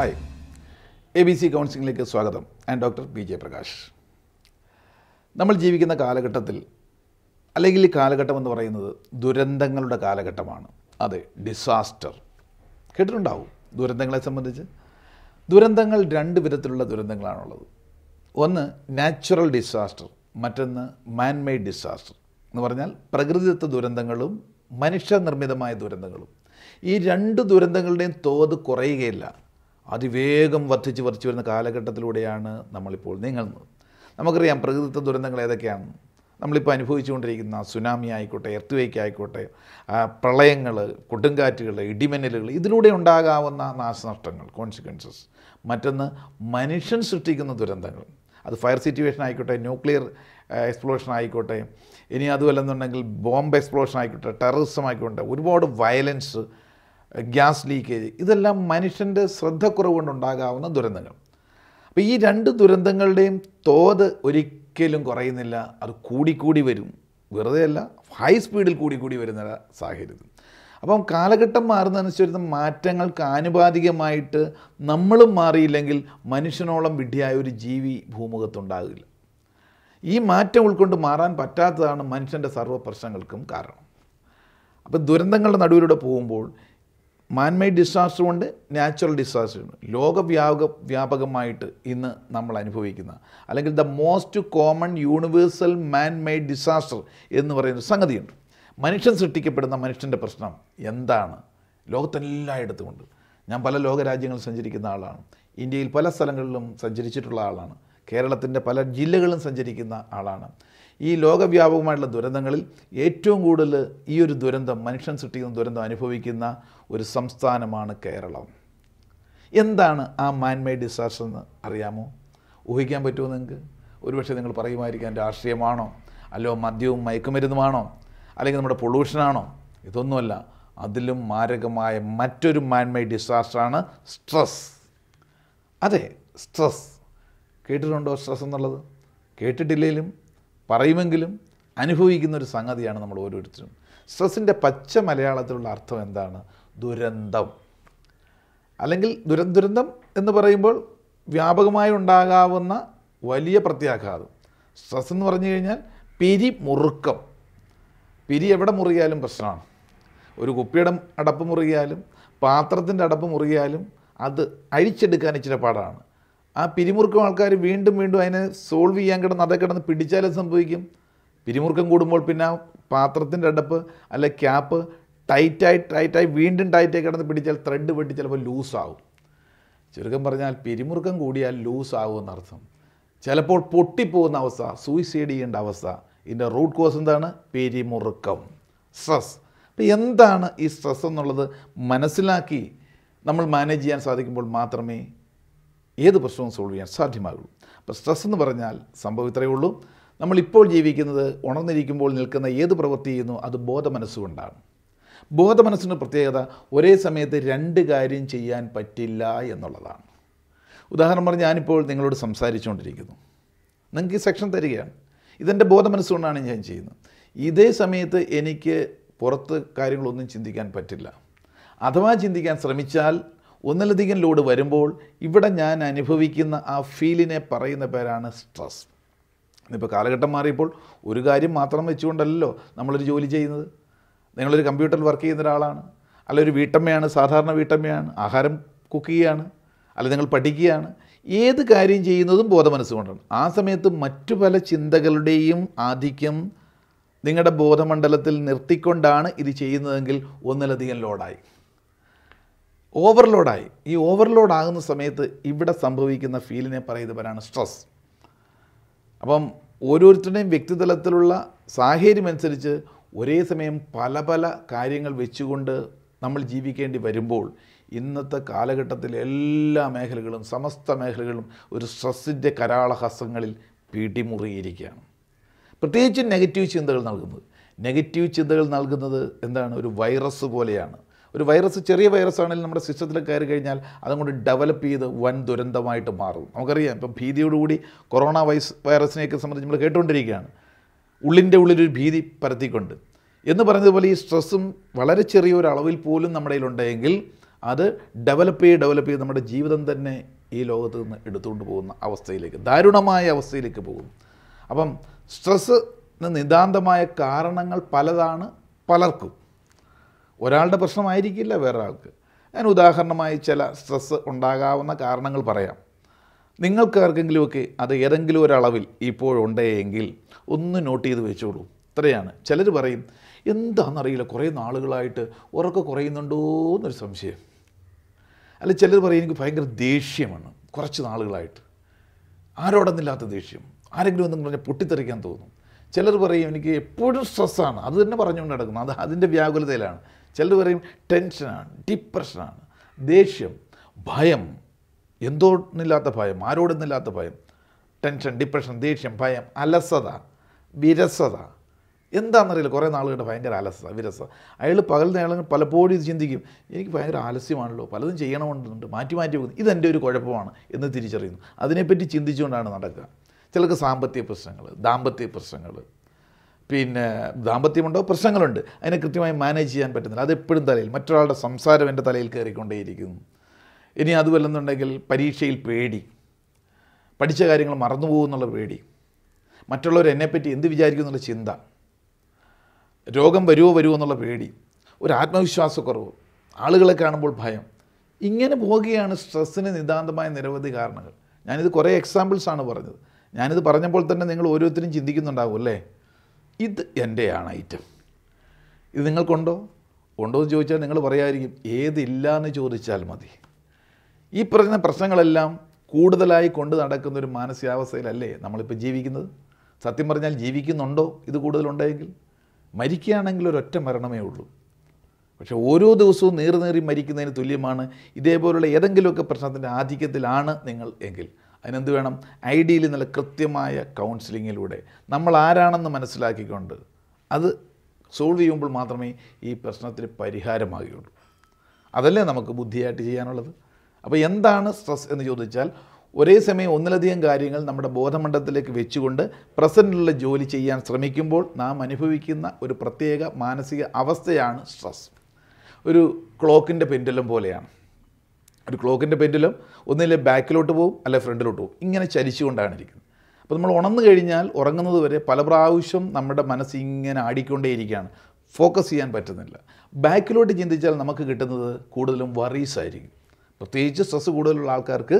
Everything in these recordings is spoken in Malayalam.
ഹായ് എ ബി സി കൗൺസിലിംഗിലേക്ക് സ്വാഗതം and doctor P J Prakash നമ്മൾ ജീവിക്കുന്ന കാലഘട്ടത്തിൽ അല്ലെങ്കിൽ ഈ കാലഘട്ടം എന്ന് പറയുന്നത് ദുരന്തങ്ങളുടെ കാലഘട്ടമാണ് അതെ ഡിസാസ്റ്റർ കേട്ടിട്ടുണ്ടാവും ദുരന്തങ്ങളെ സംബന്ധിച്ച് ദുരന്തങ്ങൾ രണ്ട് വിധത്തിലുള്ള ദുരന്തങ്ങളാണുള്ളത് ഒന്ന് നാച്ചുറൽ ഡിസാസ്റ്റർ മറ്റൊന്ന് മാൻമെയ്ഡ് ഡിസാസ്റ്റർ എന്ന് പറഞ്ഞാൽ പ്രകൃതിദത്ത ദുരന്തങ്ങളും മനുഷ്യനിർമ്മിതമായ ദുരന്തങ്ങളും ഈ രണ്ട് ദുരന്തങ്ങളുടെയും തോത് കുറയുകയില്ല അതിവേഗം വർദ്ധിച്ച് വർദ്ധിച്ചു വരുന്ന കാലഘട്ടത്തിലൂടെയാണ് നമ്മളിപ്പോൾ നീങ്ങുന്നത് നമുക്കറിയാം പ്രകൃതിത്വ ദുരന്തങ്ങൾ ഏതൊക്കെയാണ് നമ്മളിപ്പോൾ അനുഭവിച്ചുകൊണ്ടിരിക്കുന്ന സുനാമി ആയിക്കോട്ടെ എർത്തുവേക്ക് ആയിക്കോട്ടെ പ്രളയങ്ങൾ കൊടുങ്കാറ്റുകൾ ഇടിമിന്നലുകൾ ഇതിലൂടെ ഉണ്ടാകാവുന്ന നാശനഷ്ടങ്ങൾ കോൺസിക്വൻസസ് മറ്റൊന്ന് മനുഷ്യൻ സൃഷ്ടിക്കുന്ന ദുരന്തങ്ങൾ അത് ഫയർ സിറ്റുവേഷൻ ആയിക്കോട്ടെ ന്യൂക്ലിയർ എക്സ്പ്ലോഷൻ ആയിക്കോട്ടെ ഇനി അതുമല്ലെന്നുണ്ടെങ്കിൽ ബോംബ് എക്സ്പ്ലോഷൻ ആയിക്കോട്ടെ ടെററിസം ആയിക്കോട്ടെ ഒരുപാട് വയലൻസ് ഗ്യാസ് ലീക്കേജ് ഇതെല്ലാം മനുഷ്യൻ്റെ ശ്രദ്ധക്കുറവ് കൊണ്ടുണ്ടാകാവുന്ന ദുരന്തങ്ങൾ അപ്പോൾ ഈ രണ്ട് ദുരന്തങ്ങളുടെയും തോത് ഒരിക്കലും കുറയുന്നില്ല അത് കൂടിക്കൂടി വരും വെറുതെയല്ല ഹൈ സ്പീഡിൽ കൂടി കൂടി വരുന്ന സാഹചര്യം അപ്പം കാലഘട്ടം മാറുന്നതനുസരിച്ച് മാറ്റങ്ങൾക്ക് ആനുപാതികമായിട്ട് നമ്മളും മാറിയില്ലെങ്കിൽ മനുഷ്യനോളം വിഡ്ഢിയായ ഒരു ജീവി ഭൂമുഖത്തുണ്ടാകില്ല ഈ മാറ്റം ഉൾക്കൊണ്ട് മാറാൻ പറ്റാത്തതാണ് മനുഷ്യൻ്റെ സർവ്വ പ്രശ്നങ്ങൾക്കും കാരണം അപ്പോൾ ദുരന്തങ്ങളുടെ നടുവിലൂടെ പോകുമ്പോൾ മാൻമെയ്ഡ് ഉണ്ട് നാച്ചുറൽ ഡിസാസ്റ്ററുണ്ട് ലോകവ്യാപക വ്യാപകമായിട്ട് ഇന്ന് നമ്മൾ അനുഭവിക്കുന്ന അല്ലെങ്കിൽ the most common universal man made disaster എന്ന് പറയുന്ന സംഗതിയുണ്ട് മനുഷ്യൻ സൃഷ്ടിക്കപ്പെടുന്ന മനുഷ്യൻ്റെ പ്രശ്നം എന്താണ് ലോകത്തെല്ലായിടത്തും ഉണ്ട് ഞാൻ പല ലോകരാജ്യങ്ങളിൽ സഞ്ചരിക്കുന്ന ആളാണ് ഇന്ത്യയിൽ പല സ്ഥലങ്ങളിലും സഞ്ചരിച്ചിട്ടുള്ള ആളാണ് കേരളത്തിൻ്റെ പല ജില്ലകളും സഞ്ചരിക്കുന്ന ആളാണ് ഈ ലോകവ്യാപകമായിട്ടുള്ള ദുരന്തങ്ങളിൽ ഏറ്റവും കൂടുതൽ ഈ ഒരു ദുരന്തം മനുഷ്യൻ സൃഷ്ടിക്കുന്ന ദുരന്തം അനുഭവിക്കുന്ന ഒരു സംസ്ഥാനമാണ് കേരളം എന്താണ് ആ മാൻമെയ്ഡ് ഡിസാസ്റ്റർ എന്ന് അറിയാമോ ഊഹിക്കാൻ പറ്റുമോ നിങ്ങൾക്ക് ഒരുപക്ഷെ നിങ്ങൾ പറയുമായിരിക്കാം രാഷ്ട്രീയമാണോ അല്ലോ മദ്യവും മയക്കുമരുന്നുമാണോ അല്ലെങ്കിൽ നമ്മുടെ പൊള്യൂഷനാണോ ഇതൊന്നുമല്ല അതിലും മാരകമായ മറ്റൊരു മാൻമെയ്ഡ് ഡിസാസ്റ്ററാണ് സ്ട്രെസ് അതെ സ്ട്രെസ് കേട്ടിട്ടുണ്ടോ സ്ട്രെസ് എന്നുള്ളത് കേട്ടിട്ടില്ലെങ്കിലും പറയുമെങ്കിലും അനുഭവിക്കുന്ന ഒരു സംഗതിയാണ് നമ്മൾ ഓരോരുത്തരും സ്ട്രെസ്സിൻ്റെ പച്ച മലയാളത്തിലുള്ള അർത്ഥം എന്താണ് ദുരന്തം അല്ലെങ്കിൽ ദുരന്തം എന്ന് പറയുമ്പോൾ വ്യാപകമായി ഉണ്ടാകാവുന്ന വലിയ പ്രത്യാഘാതം സ്ട്രെസ് എന്ന് പറഞ്ഞു കഴിഞ്ഞാൽ പിരി മുറുക്കം പിരി എവിടെ മുറിയാലും പ്രശ്നമാണ് ഒരു കുപ്പിയുടെ അടപ്പ് മുറിയാലും പാത്രത്തിൻ്റെ അടപ്പ് മുറിയാലും അത് അഴിച്ചെടുക്കാൻ ഇച്ചിരി പാടാണ് ആ പിരിമുറുക്കം ആൾക്കാർ വീണ്ടും വീണ്ടും അതിനെ സോൾവ് ചെയ്യാൻ കിടന്ന് അതൊക്കെ കിടന്ന് പിടിച്ചാലും സംഭവിക്കും പിരിമുറുക്കം കൂടുമ്പോൾ പിന്നെ പാത്രത്തിൻ്റെ അടപ്പ് അല്ലെ ക്യാപ്പ് ടൈറ്റായി ടൈറ്റായി വീണ്ടും ടൈറ്റായി കിടന്ന് പിടിച്ചാൽ ത്രെഡ് വെട്ടി ചിലപ്പോൾ ലൂസാവും ചുരുക്കം പറഞ്ഞാൽ പിരിമുറുക്കം കൂടിയാൽ ലൂസാവും എന്നർത്ഥം ചിലപ്പോൾ പൊട്ടിപ്പോകുന്ന അവസ്ഥ സൂയിസൈഡ് ചെയ്യേണ്ട അവസ്ഥ ഇതിൻ്റെ റൂട്ട് കോസ് എന്താണ് പിരിമുറുക്കം സ്ട്രെസ് അപ്പോൾ എന്താണ് ഈ സ്ട്രെസ് എന്നുള്ളത് മനസ്സിലാക്കി നമ്മൾ മാനേജ് ചെയ്യാൻ സാധിക്കുമ്പോൾ മാത്രമേ ഏത് പ്രശ്നവും സോൾവ് ചെയ്യാൻ സാധ്യമാകുള്ളൂ അപ്പോൾ സ്ട്രെസ് എന്ന് പറഞ്ഞാൽ സംഭവം ഇത്രയേ ഉള്ളൂ നമ്മളിപ്പോൾ ജീവിക്കുന്നത് ഉണർന്നിരിക്കുമ്പോൾ നിൽക്കുന്ന ഏത് പ്രവൃത്തി ചെയ്യുന്നു അത് ബോധമനസ്സുകൊണ്ടാണ് ബോധമനസ്സിന് പ്രത്യേകത ഒരേ സമയത്ത് രണ്ട് കാര്യം ചെയ്യാൻ പറ്റില്ല എന്നുള്ളതാണ് ഉദാഹരണം പറഞ്ഞ് ഞാനിപ്പോൾ നിങ്ങളോട് സംസാരിച്ചുകൊണ്ടിരിക്കുന്നു നിങ്ങൾക്ക് ഈ സെക്ഷൻ തരികയാണ് ഇതെൻ്റെ ബോധമനസ്സുകൊണ്ടാണ് ഞാൻ ചെയ്യുന്നത് ഇതേ സമയത്ത് എനിക്ക് പുറത്ത് കാര്യങ്ങളൊന്നും ചിന്തിക്കാൻ പറ്റില്ല അഥവാ ചിന്തിക്കാൻ ശ്രമിച്ചാൽ ഒന്നിലധികം ലോഡ് വരുമ്പോൾ ഇവിടെ ഞാൻ അനുഭവിക്കുന്ന ആ ഫീലിനെ പറയുന്ന പേരാണ് സ്ട്രെസ് ഇന്നിപ്പോൾ കാലഘട്ടം മാറിയപ്പോൾ ഒരു കാര്യം മാത്രം വെച്ചുകൊണ്ടല്ലോ നമ്മളൊരു ജോലി ചെയ്യുന്നത് നിങ്ങളൊരു കമ്പ്യൂട്ടറിൽ വർക്ക് ചെയ്യുന്ന ഒരാളാണ് അല്ല ഒരു വീട്ടമ്മയാണ് സാധാരണ വീട്ടമ്മയാണ് ആഹാരം കുക്ക് ചെയ്യുകയാണ് അല്ല നിങ്ങൾ പഠിക്കുകയാണ് ഏത് കാര്യം ചെയ്യുന്നതും ബോധമനസ്സുകൊണ്ടാണ് ആ സമയത്ത് മറ്റു പല ചിന്തകളുടെയും ആധിക്യം നിങ്ങളുടെ ബോധമണ്ഡലത്തിൽ നിർത്തിക്കൊണ്ടാണ് ഇത് ചെയ്യുന്നതെങ്കിൽ ഒന്നിലധികം ലോഡായി ഓവർലോഡായി ഈ ഓവർലോഡ് ആകുന്ന സമയത്ത് ഇവിടെ സംഭവിക്കുന്ന ഫീലിനെ പറയുന്നവരാണ് സ്ട്രെസ് അപ്പം ഓരോരുത്തരുടെയും വ്യക്തിതലത്തിലുള്ള സാഹചര്യമനുസരിച്ച് ഒരേ സമയം പല പല കാര്യങ്ങൾ വെച്ചുകൊണ്ട് നമ്മൾ ജീവിക്കേണ്ടി വരുമ്പോൾ ഇന്നത്തെ കാലഘട്ടത്തിൽ എല്ലാ മേഖലകളും സമസ്ത മേഖലകളും ഒരു സ്ട്രെസ്സിൻ്റെ കരാളഹസ്തങ്ങളിൽ പീട്ടിമുറിയിരിക്കുകയാണ് പ്രത്യേകിച്ച് നെഗറ്റീവ് ചിന്തകൾ നൽകുന്നത് നെഗറ്റീവ് ചിന്തകൾ നൽകുന്നത് എന്താണ് ഒരു വൈറസ് പോലെയാണ് ഒരു വൈറസ് ചെറിയ വൈറസ് ആണെങ്കിൽ നമ്മുടെ സിസ്റ്റത്തിൽ കയറി കഴിഞ്ഞാൽ അതുകൊണ്ട് ഡെവലപ്പ് ചെയ്ത് വൻ ദുരന്തമായിട്ട് മാറും നമുക്കറിയാം ഇപ്പം ഭീതിയോടുകൂടി കൊറോണ വൈസ് വൈറസിനെയൊക്കെ സംബന്ധിച്ച് നമ്മൾ കേട്ടുകൊണ്ടിരിക്കുകയാണ് ഉള്ളിൻ്റെ ഉള്ളിലൊരു ഭീതി പരത്തിക്കൊണ്ട് എന്ന് പറഞ്ഞതുപോലെ ഈ സ്ട്രെസ്സും വളരെ ഒരു അളവിൽ പോലും നമ്മുടെ അത് ഡെവലപ്പ് ചെയ്ത് ഡെവലപ്പ് ചെയ്ത് നമ്മുടെ ജീവിതം തന്നെ ഈ ലോകത്ത് നിന്ന് എടുത്തുകൊണ്ട് പോകുന്ന അവസ്ഥയിലേക്ക് ദാരുണമായ അവസ്ഥയിലേക്ക് പോകും അപ്പം സ്ട്രെസ് നിതാന്തമായ കാരണങ്ങൾ പലതാണ് പലർക്കും ഒരാളുടെ പ്രശ്നമായിരിക്കില്ല വേറൊരാൾക്ക് ഞാൻ ഉദാഹരണമായി ചില സ്ട്രെസ്സ് ഉണ്ടാകാവുന്ന കാരണങ്ങൾ പറയാം നിങ്ങൾക്ക് ആർക്കെങ്കിലുമൊക്കെ അത് ഏതെങ്കിലും ഒരളവിൽ ഇപ്പോഴുണ്ടെങ്കിൽ ഒന്ന് നോട്ട് ചെയ്ത് വെച്ചോളൂ ഇത്രയാണ് ചിലർ പറയും എന്താണെന്നറിയില്ല കുറേ നാളുകളായിട്ട് ഉറക്കം കുറയുന്നുണ്ടോ എന്നൊരു സംശയം അല്ല ചിലർ പറയും എനിക്ക് ഭയങ്കര ദേഷ്യമാണ് കുറച്ച് നാളുകളായിട്ട് ആരോടൊന്നില്ലാത്ത ദേഷ്യം ആരെങ്കിലും ഒന്നും പറഞ്ഞാൽ പൊട്ടിത്തെറിക്കാൻ തോന്നും ചിലർ പറയും എനിക്ക് എപ്പോഴും സ്ട്രെസ്സാണ് അത് തന്നെ പറഞ്ഞുകൊണ്ട് നടക്കുന്നു അത് അതിൻ്റെ വ്യാകുലതയിലാണ് ചിലർ പറയും ടെൻഷനാണ് ഡിപ്രഷനാണ് ദേഷ്യം ഭയം എന്തോന്നില്ലാത്ത ഭയം ആരോടൊന്നില്ലാത്ത ഭയം ടെൻഷൻ ഡിപ്രഷൻ ദേഷ്യം ഭയം അലസത വിരസത എന്താണെന്നറിയില്ല കുറേ നാളുകളുടെ ഭയങ്കര അലസത വിരസത അയാൾ പകൽ നേരം പലപ്പോഴും ഇത് ചിന്തിക്കും എനിക്ക് ഭയങ്കര ആലസ്യമാണല്ലോ പലതും ചെയ്യണമെന്നുണ്ട് മാറ്റി മാറ്റി പോകുന്നു ഇതെൻ്റെ ഒരു കുഴപ്പമാണ് എന്ന് തിരിച്ചറിയുന്നു അതിനെപ്പറ്റി ചിന്തിച്ചുകൊണ്ടാണ് നടക്കുക ചിലർക്ക് സാമ്പത്തിക പ്രശ്നങ്ങൾ ദാമ്പത്യ പ്രശ്നങ്ങൾ പിന്നെ ദാമ്പത്യമുണ്ടോ പ്രശ്നങ്ങളുണ്ട് അതിനെ കൃത്യമായി മാനേജ് ചെയ്യാൻ പറ്റുന്നില്ല അതെപ്പോഴും തലയിൽ മറ്റൊരാളുടെ സംസാരം എൻ്റെ തലയിൽ കയറിക്കൊണ്ടേയിരിക്കുന്നു ഇനി അതുമല്ലെന്നുണ്ടെങ്കിൽ പരീക്ഷയിൽ പേടി പഠിച്ച കാര്യങ്ങൾ മറന്നുപോകുമെന്നുള്ള പേടി മറ്റുള്ളവർ എന്നെപ്പറ്റി എന്ത് വിചാരിക്കും എന്നുള്ള ചിന്ത രോഗം വരുമോ വരുമോ എന്നുള്ള പേടി ഒരു ആത്മവിശ്വാസക്കുറവ് ആളുകളെ കാണുമ്പോൾ ഭയം ഇങ്ങനെ പോവുകയാണ് സ്ട്രെസ്സിന് നിതാന്തമായ നിരവധി കാരണങ്ങൾ ഞാനിത് കുറേ എക്സാമ്പിൾസാണ് പറഞ്ഞത് ഞാനിത് പറഞ്ഞപ്പോൾ തന്നെ നിങ്ങൾ ഓരോരുത്തരും ചിന്തിക്കുന്നുണ്ടാവും അല്ലേ ഇത് എൻ്റെയാണ് ഐറ്റം ഇത് നിങ്ങൾക്കുണ്ടോ ഉണ്ടോ എന്ന് ചോദിച്ചാൽ നിങ്ങൾ പറയായിരിക്കും ഏതില്ല എന്ന് ചോദിച്ചാൽ മതി ഈ പറയുന്ന പ്രശ്നങ്ങളെല്ലാം കൂടുതലായി കൊണ്ട് നടക്കുന്ന ഒരു മാനസികാവസ്ഥയിലല്ലേ നമ്മളിപ്പോൾ ജീവിക്കുന്നത് സത്യം പറഞ്ഞാൽ ജീവിക്കുന്നുണ്ടോ ഇത് കൂടുതലുണ്ടെങ്കിൽ മരിക്കുകയാണെങ്കിൽ ഒരൊറ്റ മരണമേ ഉള്ളൂ പക്ഷെ ഓരോ ദിവസവും നീറി മരിക്കുന്നതിന് തുല്യമാണ് ഇതേപോലുള്ള ഏതെങ്കിലുമൊക്കെ പ്രശ്നത്തിൻ്റെ ആധിക്യത്തിലാണ് നിങ്ങൾ എങ്കിൽ അതിനെന്ത് വേണം ഐഡിയയിൽ നല്ല കൃത്യമായ കൗൺസിലിങ്ങിലൂടെ നമ്മൾ ആരാണെന്ന് മനസ്സിലാക്കിക്കൊണ്ട് അത് സോൾവ് ചെയ്യുമ്പോൾ മാത്രമേ ഈ പ്രശ്നത്തിന് പരിഹാരമാകുകയുള്ളൂ അതല്ലേ നമുക്ക് ബുദ്ധിയായിട്ട് ചെയ്യാനുള്ളത് അപ്പോൾ എന്താണ് സ്ട്രെസ് എന്ന് ചോദിച്ചാൽ ഒരേ സമയം ഒന്നിലധികം കാര്യങ്ങൾ നമ്മുടെ ബോധമണ്ഡലത്തിലേക്ക് വെച്ചുകൊണ്ട് പ്രസൻറ്റിലുള്ള ജോലി ചെയ്യാൻ ശ്രമിക്കുമ്പോൾ നാം അനുഭവിക്കുന്ന ഒരു പ്രത്യേക മാനസിക അവസ്ഥയാണ് സ്ട്രെസ് ഒരു ക്ലോക്കിൻ്റെ പെൻഡലം പോലെയാണ് ഒരു ക്ലോക്കിൻ്റെ പെൻഡിലും ഒന്നിലെ ബാക്കിലോട്ട് പോകും അല്ലെ ഫ്രണ്ടിലോട്ട് പോകും ഇങ്ങനെ ചരിച്ചുകൊണ്ടാണ് ഇരിക്കുന്നത് അപ്പോൾ നമ്മൾ ഉണർന്നു കഴിഞ്ഞാൽ ഉറങ്ങുന്നത് വരെ പല പ്രാവശ്യം നമ്മുടെ മനസ്സ് ഇങ്ങനെ ആടിക്കൊണ്ടേയിരിക്കുകയാണ് ഫോക്കസ് ചെയ്യാൻ പറ്റുന്നില്ല ബാക്കിലോട്ട് ചിന്തിച്ചാൽ നമുക്ക് കിട്ടുന്നത് കൂടുതലും വറീസ് ആയിരിക്കും പ്രത്യേകിച്ച് സ്ട്രെസ് കൂടുതലുള്ള ആൾക്കാർക്ക്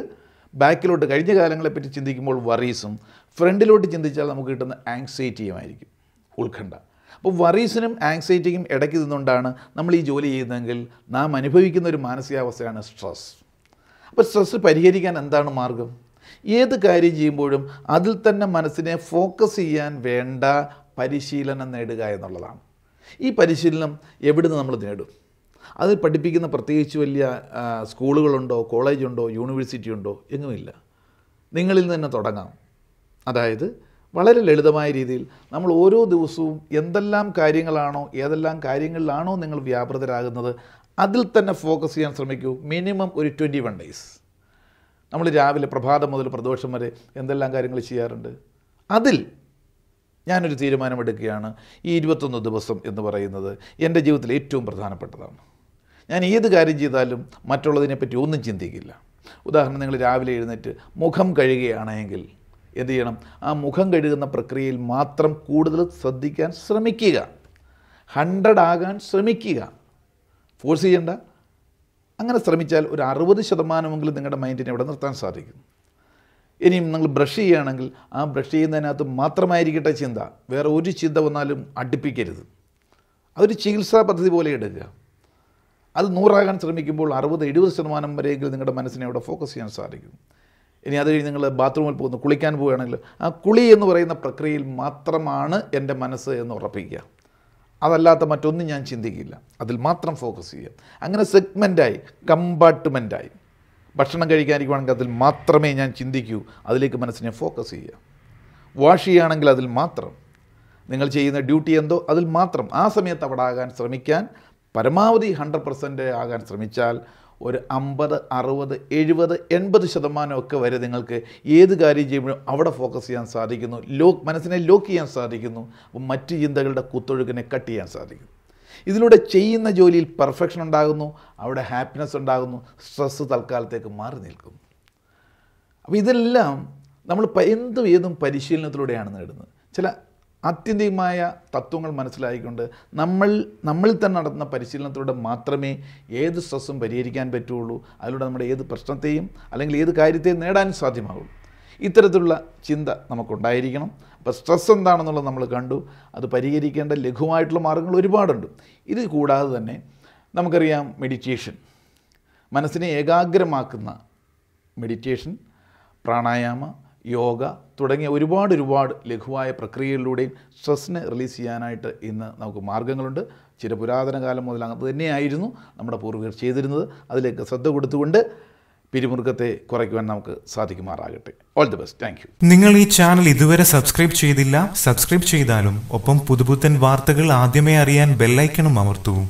ബാക്കിലോട്ട് കഴിഞ്ഞ കാലങ്ങളെപ്പറ്റി ചിന്തിക്കുമ്പോൾ വറീസും ഫ്രണ്ടിലോട്ട് ചിന്തിച്ചാൽ നമുക്ക് കിട്ടുന്ന ആങ്സൈറ്റിയുമായിരിക്കും ഉത്കണ്ഠ അപ്പോൾ വറീസിനും ആങ്സൈറ്റിക്കും ഇടയ്ക്ക് നിന്നുകൊണ്ടാണ് നമ്മൾ ഈ ജോലി ചെയ്യുന്നതെങ്കിൽ നാം അനുഭവിക്കുന്ന ഒരു മാനസികാവസ്ഥയാണ് സ്ട്രെസ് അപ്പോൾ സ്ട്രെസ് പരിഹരിക്കാൻ എന്താണ് മാർഗം ഏത് കാര്യം ചെയ്യുമ്പോഴും അതിൽ തന്നെ മനസ്സിനെ ഫോക്കസ് ചെയ്യാൻ വേണ്ട പരിശീലനം നേടുക എന്നുള്ളതാണ് ഈ പരിശീലനം എവിടുന്ന് നമ്മൾ നേടും അത് പഠിപ്പിക്കുന്ന പ്രത്യേകിച്ച് വലിയ സ്കൂളുകളുണ്ടോ കോളേജുണ്ടോ യൂണിവേഴ്സിറ്റി ഉണ്ടോ എങ്ങുമില്ല നിങ്ങളിൽ നിന്ന് തുടങ്ങാം അതായത് വളരെ ലളിതമായ രീതിയിൽ നമ്മൾ ഓരോ ദിവസവും എന്തെല്ലാം കാര്യങ്ങളാണോ ഏതെല്ലാം കാര്യങ്ങളിലാണോ നിങ്ങൾ വ്യാപൃതരാകുന്നത് അതിൽ തന്നെ ഫോക്കസ് ചെയ്യാൻ ശ്രമിക്കൂ മിനിമം ഒരു ട്വൻറ്റി വൺ ഡേയ്സ് നമ്മൾ രാവിലെ പ്രഭാതം മുതൽ പ്രദോഷം വരെ എന്തെല്ലാം കാര്യങ്ങൾ ചെയ്യാറുണ്ട് അതിൽ ഞാനൊരു തീരുമാനമെടുക്കുകയാണ് ഈ ഇരുപത്തൊന്ന് ദിവസം എന്ന് പറയുന്നത് എൻ്റെ ജീവിതത്തിൽ ഏറ്റവും പ്രധാനപ്പെട്ടതാണ് ഞാൻ ഏത് കാര്യം ചെയ്താലും മറ്റുള്ളതിനെപ്പറ്റി ഒന്നും ചിന്തിക്കില്ല ഉദാഹരണം നിങ്ങൾ രാവിലെ എഴുന്നേറ്റ് മുഖം കഴുകുകയാണെങ്കിൽ എന്ത് ചെയ്യണം ആ മുഖം കഴുകുന്ന പ്രക്രിയയിൽ മാത്രം കൂടുതൽ ശ്രദ്ധിക്കാൻ ശ്രമിക്കുക ഹൺഡ്രഡ് ആകാൻ ശ്രമിക്കുക ഫോഴ്സ് ചെയ്യണ്ട അങ്ങനെ ശ്രമിച്ചാൽ ഒരു അറുപത് ശതമാനമെങ്കിലും നിങ്ങളുടെ മൈൻഡിനെ ഇവിടെ നിർത്താൻ സാധിക്കും ഇനിയും നിങ്ങൾ ബ്രഷ് ചെയ്യുകയാണെങ്കിൽ ആ ബ്രഷ് ചെയ്യുന്നതിനകത്ത് മാത്രമായിരിക്കട്ടെ ചിന്ത വേറെ ഒരു ചിന്ത വന്നാലും അടുപ്പിക്കരുത് അതൊരു ചികിത്സാ പദ്ധതി പോലെ എടുക്കുക അത് നൂറാകാൻ ശ്രമിക്കുമ്പോൾ അറുപത് എഴുപത് ശതമാനം വരെയെങ്കിലും നിങ്ങളുടെ മനസ്സിനെ അവിടെ ഫോക്കസ് ചെയ്യാൻ സാധിക്കും ഇനി അത് കഴിഞ്ഞ് നിങ്ങൾ ബാത്റൂമിൽ പോകുന്നു കുളിക്കാൻ പോവുകയാണെങ്കിൽ ആ കുളി എന്ന് പറയുന്ന പ്രക്രിയയിൽ മാത്രമാണ് എൻ്റെ മനസ്സ് എന്ന് ഉറപ്പിക്കുക അതല്ലാത്ത മറ്റൊന്നും ഞാൻ ചിന്തിക്കില്ല അതിൽ മാത്രം ഫോക്കസ് ചെയ്യുക അങ്ങനെ സെഗ്മെൻറ്റായി കമ്പാർട്ട്മെൻറ്റായി ഭക്ഷണം കഴിക്കാനിരിക്കുവാണെങ്കിൽ അതിൽ മാത്രമേ ഞാൻ ചിന്തിക്കൂ അതിലേക്ക് മനസ്സിനെ ഫോക്കസ് ചെയ്യുക വാഷ് ചെയ്യുകയാണെങ്കിൽ അതിൽ മാത്രം നിങ്ങൾ ചെയ്യുന്ന ഡ്യൂട്ടി എന്തോ അതിൽ മാത്രം ആ സമയത്ത് അവിടെ ആകാൻ ശ്രമിക്കാൻ പരമാവധി ഹൺഡ്രഡ് പെർസെൻറ്റ് ആകാൻ ശ്രമിച്ചാൽ ഒരു അമ്പത് അറുപത് എഴുപത് എൺപത് ശതമാനമൊക്കെ വരെ നിങ്ങൾക്ക് ഏത് കാര്യം ചെയ്യുമ്പോഴും അവിടെ ഫോക്കസ് ചെയ്യാൻ സാധിക്കുന്നു ലോക്ക് മനസ്സിനെ ലോക്ക് ചെയ്യാൻ സാധിക്കുന്നു മറ്റ് ചിന്തകളുടെ കുത്തൊഴുക്കിനെ കട്ട് ചെയ്യാൻ സാധിക്കും ഇതിലൂടെ ചെയ്യുന്ന ജോലിയിൽ പെർഫെക്ഷൻ ഉണ്ടാകുന്നു അവിടെ ഹാപ്പിനെസ് ഉണ്ടാകുന്നു സ്ട്രെസ്സ് തൽക്കാലത്തേക്ക് മാറി നിൽക്കുന്നു അപ്പോൾ ഇതെല്ലാം നമ്മൾ എന്തും ഏതും പരിശീലനത്തിലൂടെയാണ് നേടുന്നത് ചില ആത്യന്തികമായ തത്വങ്ങൾ മനസ്സിലായിക്കൊണ്ട് നമ്മൾ നമ്മളിൽ തന്നെ നടത്തുന്ന പരിശീലനത്തിലൂടെ മാത്രമേ ഏത് സ്ട്രെസ്സും പരിഹരിക്കാൻ പറ്റുള്ളൂ അതിലൂടെ നമ്മുടെ ഏത് പ്രശ്നത്തെയും അല്ലെങ്കിൽ ഏത് കാര്യത്തെയും നേടാൻ സാധ്യമാകുള്ളൂ ഇത്തരത്തിലുള്ള ചിന്ത നമുക്കുണ്ടായിരിക്കണം അപ്പോൾ സ്ട്രെസ് എന്താണെന്നുള്ളത് നമ്മൾ കണ്ടു അത് പരിഹരിക്കേണ്ട ലഘുവായിട്ടുള്ള മാർഗ്ഗങ്ങൾ ഒരുപാടുണ്ട് ഇത് കൂടാതെ തന്നെ നമുക്കറിയാം മെഡിറ്റേഷൻ മനസ്സിനെ ഏകാഗ്രമാക്കുന്ന മെഡിറ്റേഷൻ പ്രാണായാമ യോഗ തുടങ്ങിയ ഒരുപാട് ഒരുപാട് ലഘുവായ പ്രക്രിയകളിലൂടെയും സ്ട്രെസ്സിനെ റിലീസ് ചെയ്യാനായിട്ട് ഇന്ന് നമുക്ക് മാർഗ്ഗങ്ങളുണ്ട് ചിരപുരാതന കാലം മുതൽ അങ്ങനെ തന്നെയായിരുന്നു നമ്മുടെ പൂർവികർ ചെയ്തിരുന്നത് അതിലേക്ക് ശ്രദ്ധ കൊടുത്തുകൊണ്ട് പിരിമുറുക്കത്തെ കുറയ്ക്കുവാൻ നമുക്ക് സാധിക്കുമാറാകട്ടെ all the best thank you നിങ്ങൾ ഈ ചാനൽ ഇതുവരെ സബ്സ്ക്രൈബ് ചെയ്തില്ല സബ്സ്ക്രൈബ് ചെയ്താലും ഒപ്പം പുതുപുത്തൻ വാർത്തകൾ ആദ്യമേ അറിയാൻ ബെല്ലൈക്കണും അമർത്തൂ